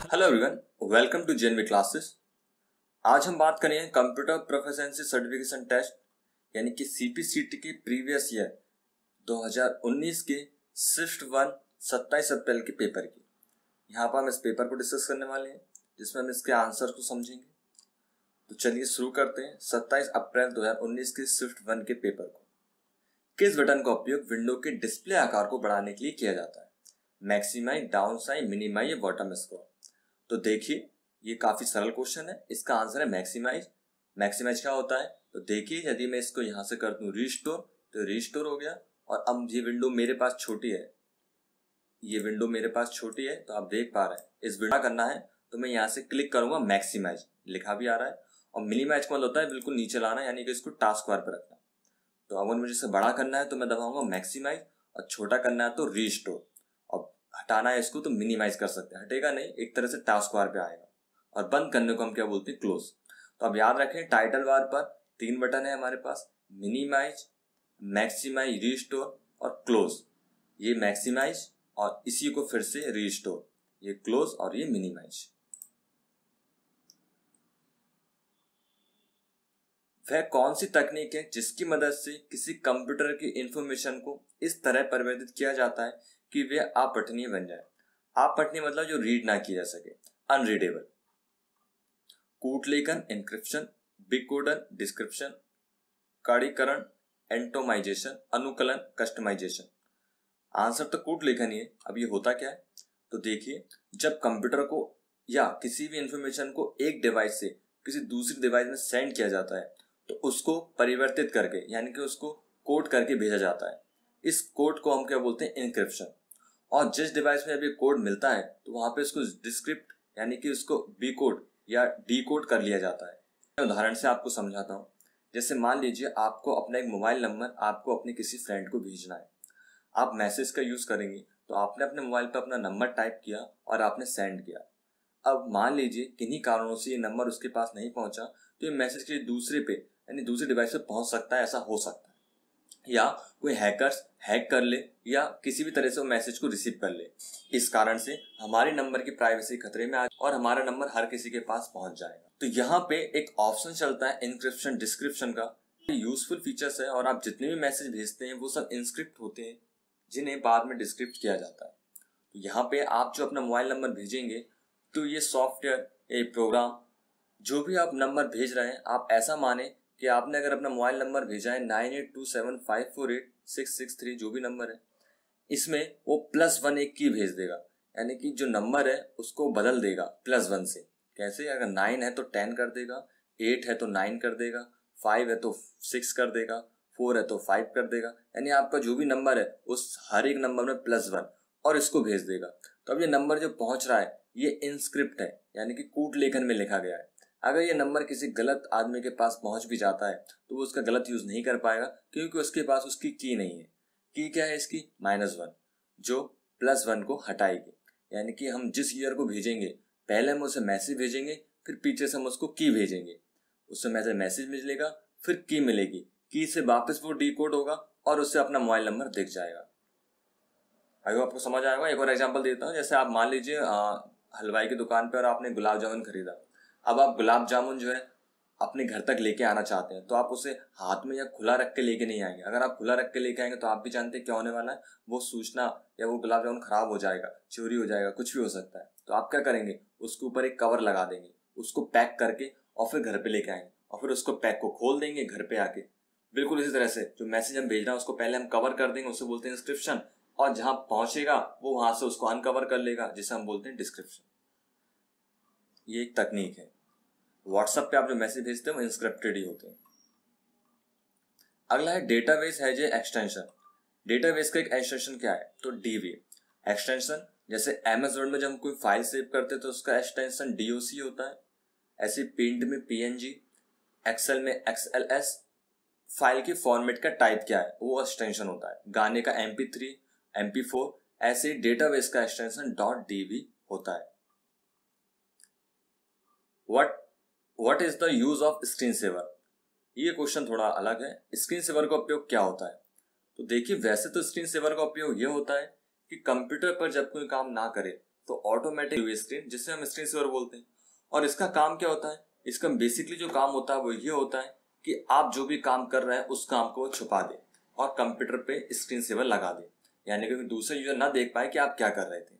hello everyone welcome to जेनवी classes आज हम बात करेंगे कंप्यूटर प्रोफेशनसी सर्टिफिकेशन टेस्ट यानी कि सीपीसीटी के प्रीवियस ईयर 2019 के शिफ्ट वन सत्ताईस अप्रैल के पेपर की यहाँ पर हम इस पेपर को डिस्कस करने वाले हैं जिसमें हम इसके आंसर को समझेंगे तो चलिए शुरू करते हैं सत्ताईस अप्रैल 2019 के स्विफ्ट वन के पेपर को किस बटन का उपयोग विंडो के डिस्प्ले आकार को बढ़ाने के लिए किया जाता है maximise down sign minimise bottom score तो देखिए ये काफ़ी सरल क्वेश्चन है इसका आंसर है मैक्सिमाइज मैक्सिमाइज क्या होता है तो देखिए यदि मैं इसको यहाँ से कर दूँ रिस्टोर तो रिस्टोर हो गया और अब ये विंडो मेरे पास छोटी है ये विंडो मेरे पास छोटी है तो आप देख पा रहे हैं इस विंडो करना है तो मैं यहाँ से क्लिक करूँगा मैक्सिमाइज लिखा भी आ रहा है और मिनिमाइज का मतलब होता है बिल्कुल नीचे लाना यानी कि इसको टास्क वार पर रखना तो अगर मुझे इसे बड़ा करना है तो मैं दबाऊंगा मैक्सिमाइज और छोटा करना है तो रीस्टोर हटाना है इसको तो मिनिमाइज कर सकते हैं हटेगा नहीं एक तरह से टास्क वार पे आएगा और बंद करने को हम क्या बोलते हैं क्लोज तो अब याद रखें टाइटल वार पर तीन बटन है हमारे पास मिनिमाइज मैक्सिमाइज रिस्टोर और क्लोज ये मैक्सिमाइज और इसी को फिर से रिस्टोर ये क्लोज और ये मिनिमाइज वह कौन सी तकनीक है जिसकी मदद से किसी कंप्यूटर की इंफॉर्मेशन को इस तरह परिवर्तित किया जाता है कि वे अपठनीय बन जाए अपठनीय मतलब जो रीड ना किया जा सके अनरीडेबल कूट लेखन इंक्रिप्शन बिकोडन डिस्क्रिप्शन काड़ीकरण एंटोमाइजेशन अनुकलन कस्टमाइजेशन आंसर तो कूट लेखन ही है अब ये होता क्या है तो देखिए जब कंप्यूटर को या किसी भी इंफॉर्मेशन को एक डिवाइस से किसी दूसरी डिवाइस में सेंड किया जाता है तो उसको परिवर्तित करके यानी कि उसको कोड करके भेजा जाता है इस कोड को हम क्या बोलते हैं इंक्रिप्शन और जिस डिवाइस में अभी कोड मिलता है तो वहाँ पे उसको डिस्क्रिप्ट यानी कि उसको बी कोड या डी कोड कर लिया जाता है मैं उदाहरण से आपको समझाता हूँ जैसे मान लीजिए आपको अपना एक मोबाइल नंबर आपको अपने किसी फ्रेंड को भेजना है आप मैसेज का यूज़ करेंगे तो आपने अपने मोबाइल पर अपना नंबर टाइप किया और आपने सेंड किया अब मान लीजिए किन्हीं कारणों से ये नंबर उसके पास नहीं पहुंचा तो ये मैसेज के दूसरे पे यानी दूसरे डिवाइस पे पहुंच सकता है ऐसा हो सकता है या कोई हैकर्स हैक कर ले या किसी भी तरह से वो मैसेज को रिसीव कर ले इस कारण से हमारे नंबर की प्राइवेसी खतरे में आ और हमारा नंबर हर किसी के पास पहुंच जाएगा तो यहाँ पे एक ऑप्शन चलता है इंक्रिप्शन डिस्क्रिप्शन का यूजफुल फीचर्स है और आप जितने भी मैसेज भेजते हैं वो सब इंस्क्रिप्ट होते हैं जिन्हें बाद में डिस्क्रिप्ट किया जाता है तो यहाँ पे आप जो अपना मोबाइल नंबर भेजेंगे तो ये सॉफ्टवेयर ये प्रोग्राम जो भी आप नंबर भेज रहे हैं आप ऐसा माने कि आपने अगर अपना मोबाइल नंबर भेजा है nine eight two seven five four eight six six three जो भी नंबर है इसमें वो प्लस वन एक की भेज देगा यानी कि जो नंबर है उसको बदल देगा प्लस वन से कैसे अगर नाइन है तो टेन कर देगा एट है तो नाइन कर देगा फाइव है तो सिक्स कर देगा फोर है तो फाइव कर देगा यानी आपका जो भी नंबर है उस हर एक नंबर में प्लस वन और इसको भेज देगा तो अब ये नंबर जो पहुंच रहा है ये इनस्क्रिप्ट है यानी कि कूट लेखन में लिखा गया है अगर ये नंबर किसी गलत आदमी के पास पहुंच भी जाता है तो वो उसका गलत यूज़ नहीं कर पाएगा क्योंकि उसके पास उसकी की नहीं है की क्या है इसकी माइनस वन जो प्लस वन को हटाएगी यानी कि हम जिस ईयर को भेजेंगे पहले हम उसे मैसेज भेजेंगे फिर पीछे से हम उसको की भेजेंगे उससे मैसेज मैसेज मिलेगा फिर की मिलेगी की से वापस वो डी कोड होगा और उससे अपना मोबाइल नंबर दिख जाएगा अगर आपको समझ आएगा एक और एग्जाम्पल देता हूँ जैसे आप मान लीजिए हलवाई की दुकान पर और आपने गुलाब जामुन खरीदा अब आप गुलाब जामुन जो है अपने घर तक लेके आना चाहते हैं तो आप उसे हाथ में या खुला रख के लेके नहीं आएंगे अगर आप खुला रख के लेके आएंगे तो आप भी जानते हैं क्या होने वाला है वो सूचना या वो गुलाब जामुन खराब हो जाएगा चोरी हो जाएगा कुछ भी हो सकता है तो आप क्या करेंगे उसके ऊपर एक कवर लगा देंगे उसको पैक करके और फिर घर पे लेके आएंगे और फिर उसको पैक को खोल देंगे घर पे आके बिल्कुल इसी तरह से जो मैसेज हम भेज रहे हैं उसको पहले हम कवर कर देंगे उसे बोलते हैं इंस्क्रिप्शन और जहाँ पहुंचेगा वो वहां से उसको अनकवर कर लेगा जिसे हम बोलते हैं डिस्क्रिप्शन ये एक तकनीक है व्हाट्सएप पे आप जो मैसेज भेजते हैं वो इंस्क्रिप्टेड ही होते हैं अगला है डेटाबेस है जो एक्सटेंशन डेटाबेस का एक एक्सटेंशन क्या है तो डीवी एक्सटेंशन जैसे एमेजोन में जब हम कोई फाइल सेव करते हैं तो उसका एक्सटेंशन डीओसी होता है ऐसे पेंट में पीएनजी एक्सेल में एक्सएलएस फाइल के फॉर्मेट का टाइप क्या है वो एक्सटेंशन होता है गाने का M P three M P four ऐसे डेटाबेस का एक्सटेंशन डॉट डी होता है what what is the use of screen saver ये क्वेश्चन थोड़ा अलग है स्क्रीन सेवर का उपयोग क्या होता है तो देखिए वैसे तो स्क्रीन सेवर का उपयोग ये होता है कि कंप्यूटर पर जब कोई काम ना करे तो ऑटोमेटिक स्क्रीन जिसे हम स्क्रीन सेवर बोलते हैं और इसका काम क्या होता है इसका बेसिकली जो काम होता है वो ये होता है कि आप जो भी काम कर रहे हैं उस काम को छुपा दे और कंप्यूटर पे स्क्रीन सेवर लगा दे यानी कि दूसरे यूजर ना देख पाए कि आप क्या कर रहे थे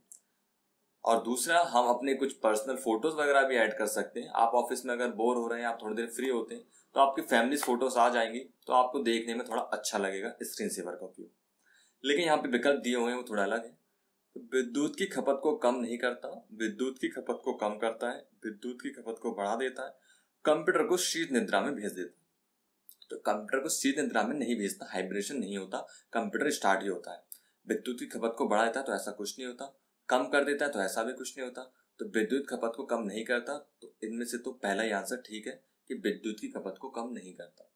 और दूसरा हम अपने कुछ पर्सनल फोटोज वगैरह भी ऐड कर सकते हैं आप ऑफिस में अगर बोर हो रहे हैं आप थोड़ी देर फ्री होते हैं तो आपकी फैमिली फोटोज आ जाएंगी तो आपको देखने में थोड़ा अच्छा लगेगा स्क्रीन सेवर का उपयोग लेकिन यहाँ पे विकल्प दिए हुए हैं वो थोड़ा अलग है विद्युत की खपत को कम नहीं करता विद्युत की खपत को कम करता है विद्युत की खपत को बढ़ा देता है कंप्यूटर को शीत निद्रा में भेज देता है तो कंप्यूटर को शीत निद्रा में नहीं भेजता हाइब्रेशन नहीं होता कंप्यूटर स्टार्ट ही होता है विद्युत की खपत को बढ़ा देता है तो ऐसा कुछ नहीं होता कम कर देता है तो ऐसा भी कुछ नहीं होता तो विद्युत खपत को कम नहीं करता तो इनमें से तो पहला ही आंसर ठीक है कि विद्युत की खपत को कम नहीं करता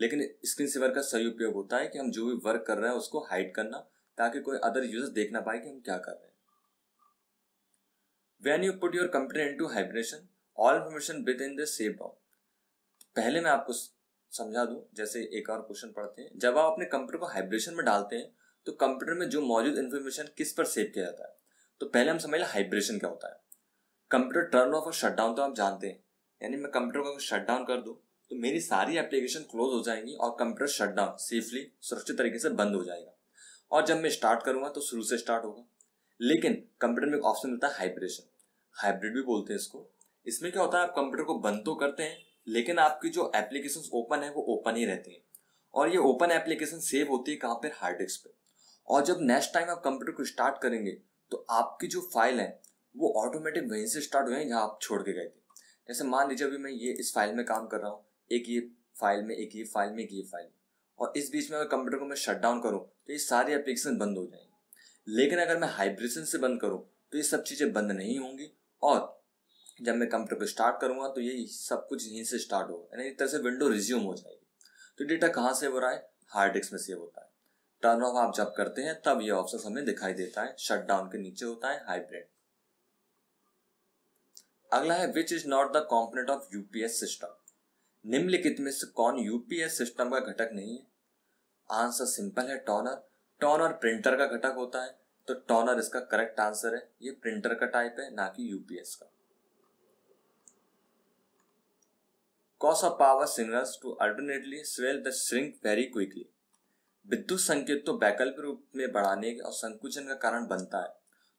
लेकिन स्क्रीन सेवर का सही उपयोग होता है कि हम जो भी वर्क कर रहे हैं उसको हाइड करना ताकि कोई अदर यूजर्स देख ना पाए कि हम क्या कर रहे हैं when you put your computer into hibernation all information within the save down पहले मैं आपको समझा दूं जैसे एक और क्वेश्चन पढ़ते हैं जब आप अपने कंप्यूटर को हाइब्रेशन में डालते हैं तो कंप्यूटर में जो मौजूद इन्फॉर्मेशन किस पर सेव किया जाता है तो पहले हम समझ लें हाइब्रेशन क्या होता है कंप्यूटर टर्न ऑफ और शट डाउन तो आप जानते हैं यानी मैं कंप्यूटर को शट डाउन कर दूँ तो मेरी सारी एप्लीकेशन क्लोज हो जाएंगी और कंप्यूटर शट डाउन सेफली सुरक्षित तरीके से बंद हो जाएगा और जब मैं स्टार्ट करूंगा तो शुरू से स्टार्ट होगा लेकिन कंप्यूटर में एक ऑप्शन मिलता है हाइब्रेशन हाइब्रिड भी बोलते हैं इसको इसमें क्या होता है आप कंप्यूटर को बंद तो करते हैं लेकिन आपकी जो एप्लीकेशन ओपन है वो ओपन ही रहती हैं और ये ओपन एप्लीकेशन सेव होती है कहाँ पर हार्ड डिस्क पर और जब नेक्स्ट टाइम आप कंप्यूटर को स्टार्ट करेंगे तो आपकी जो फाइल है वो ऑटोमेटिक वहीं से स्टार्ट हुए हैं जहाँ आप छोड़ के गए थे जैसे मान लीजिए अभी मैं ये इस फाइल में काम कर रहा हूँ एक ये फाइल में एक ये फाइल में एक ये फाइल में और इस बीच में अगर कंप्यूटर को मैं शट डाउन करूँ तो ये सारी एप्लीकेशन बंद हो जाएंगी लेकिन अगर मैं हाइब्रेशन से बंद करूँ तो ये सब चीज़ें बंद नहीं होंगी और जब मैं कंप्यूटर को स्टार्ट करूँगा तो ये सब कुछ यहीं से स्टार्ट होगा यानी इस तरह से विंडो रिज्यूम हो जाएगी तो डेटा कहाँ सेव हो रहा है हार्ड डिस्क में सेव होता है टर्न ऑफ आप जब करते हैं तब ये ऑप्शन हमें दिखाई देता है शट डाउन के नीचे होता है हाइब्रिड अगला है which is not the component of UPS system निम्नलिखित में से कौन यूपीएस सिस्टम का घटक नहीं है आंसर सिंपल है टॉनर टॉनर प्रिंटर का घटक होता है तो टॉनर इसका करेक्ट आंसर है ये प्रिंटर का टाइप है ना कि यूपीएस का cause of power signals to alternately swell the shrink very quickly विद्युत संकेत तो वैकल्पिक रूप में बढ़ाने और संकुचन का कारण बनता है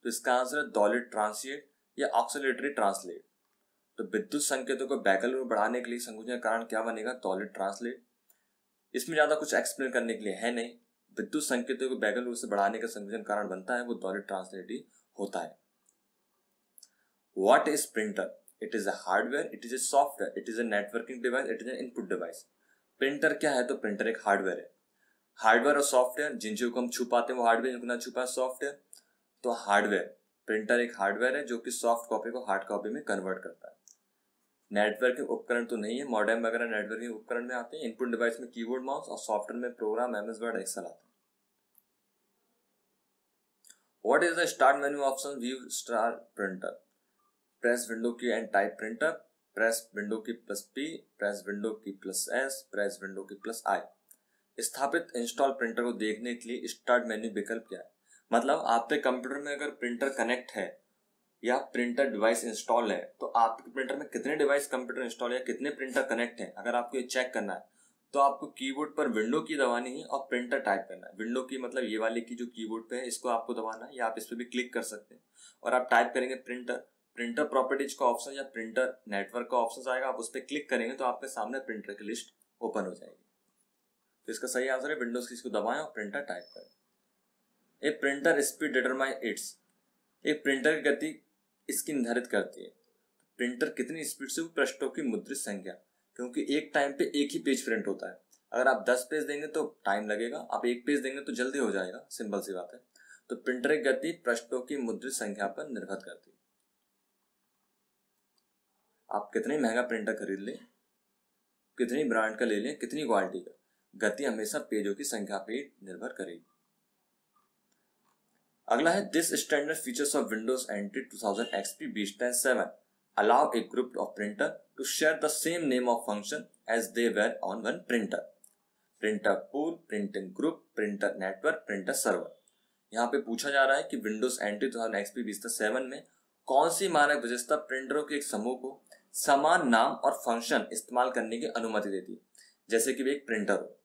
तो इसका आंसर है दौलत ट्रांसलेट या ऑक्सोलेटरी ट्रांसलेट तो विद्युत संकेतों को वैकल्पिक रूप बढ़ाने के लिए संकुचन का कारण क्या बनेगा दौलत ट्रांसलेट इसमें ज़्यादा कुछ एक्सप्लेन करने के लिए है नहीं विद्युत संकेतों को वैकल्पिक रूप से बढ़ाने का संकुचन कारण बनता है वो दौलत ट्रांसलेट ही होता है what is printer it is a hardware it is a software it is a networking device it is a input device printer क्या है तो प्रिंटर एक हार्डवेयर है हार्डवेयर और सॉफ्टवेयर जिन चीज़ों को हम छुपाते हैं वो हार्डवेयर जिनको ना छुपा सॉफ्टवेयर तो हार्डवेयर प्रिंटर एक हार्डवेयर है जो कि सॉफ्ट कॉपी को हार्ड कॉपी में कन्वर्ट करता है नेटवर्किंग उपकरण तो नहीं है मॉडर्न वगैरह नेटवर्किंग उपकरण में आते हैं इनपुट डिवाइस में कीबोर्ड माउस और सॉफ्टवेयर में program M S Word excel आते हैं What is the start menu option view star printer press window key and type printer press window key plus P press window key plus S press window key plus I स्थापित install printer को देखने के लिए start menu विकल्प क्या है मतलब आपके कंप्यूटर में अगर प्रिंटर कनेक्ट है या प्रिंटर डिवाइस इंस्टॉल है तो आपके प्रिंटर में कितने डिवाइस कंप्यूटर इंस्टॉल है कितने प्रिंटर कनेक्ट हैं अगर आपको ये चेक करना है तो आपको कीबोर्ड पर विंडो की दबानी है और प्रिंटर टाइप करना है विंडो की मतलब ये वाले की जो कीबोर्ड पे है इसको आपको दबाना है या आप इस पर भी क्लिक कर सकते हैं और आप टाइप करेंगे प्रिंटर प्रिंटर प्रॉपर्टीज का ऑप्शन या प्रिंटर नेटवर्क का ऑप्शन आएगा आप उस पर क्लिक करेंगे तो आपके सामने प्रिंटर की लिस्ट ओपन हो जाएगी तो इसका सही आंसर है विंडोज की इसको दबाएं और प्रिंटर टाइप करें a printer speed determine its एक प्रिंटर की गति इसकी निर्धारित करती है प्रिंटर कितनी स्पीड से वो पृष्ठों की मुद्रित संख्या क्योंकि एक टाइम पे एक ही पेज प्रिंट होता है अगर आप दस पेज देंगे तो टाइम लगेगा आप एक पेज देंगे तो जल्दी हो जाएगा सिंपल सी बात है तो प्रिंटर की गति पृष्ठों की मुद्रित संख्या पर निर्भर करती है आप कितने महंगा प्रिंटर खरीद लें कितनी ब्रांड का ले लें कितनी क्वालिटी का गति हमेशा पेजों की संख्या पर निर्भर करेगी अगला है this standard features of Windows NT 2000 XP बीच seven allow a group of printer to share the same name of function as they were on one printer printer pool printing group printer network printer server यहाँ पे पूछा जा रहा है कि Windows NT two thousand XP बीस seven में कौन सी मानक विशेषता प्रिंटरों के एक समूह को समान नाम और फंक्शन इस्तेमाल करने की अनुमति देती है जैसे कि वे एक प्रिंटर हो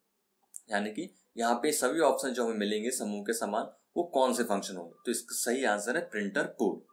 यानी कि यहाँ पे सभी ऑप्शन जो हमें मिलेंगे समूह के समान वो कौन से फंक्शन होंगे तो इसका सही आंसर है प्रिंटर कोड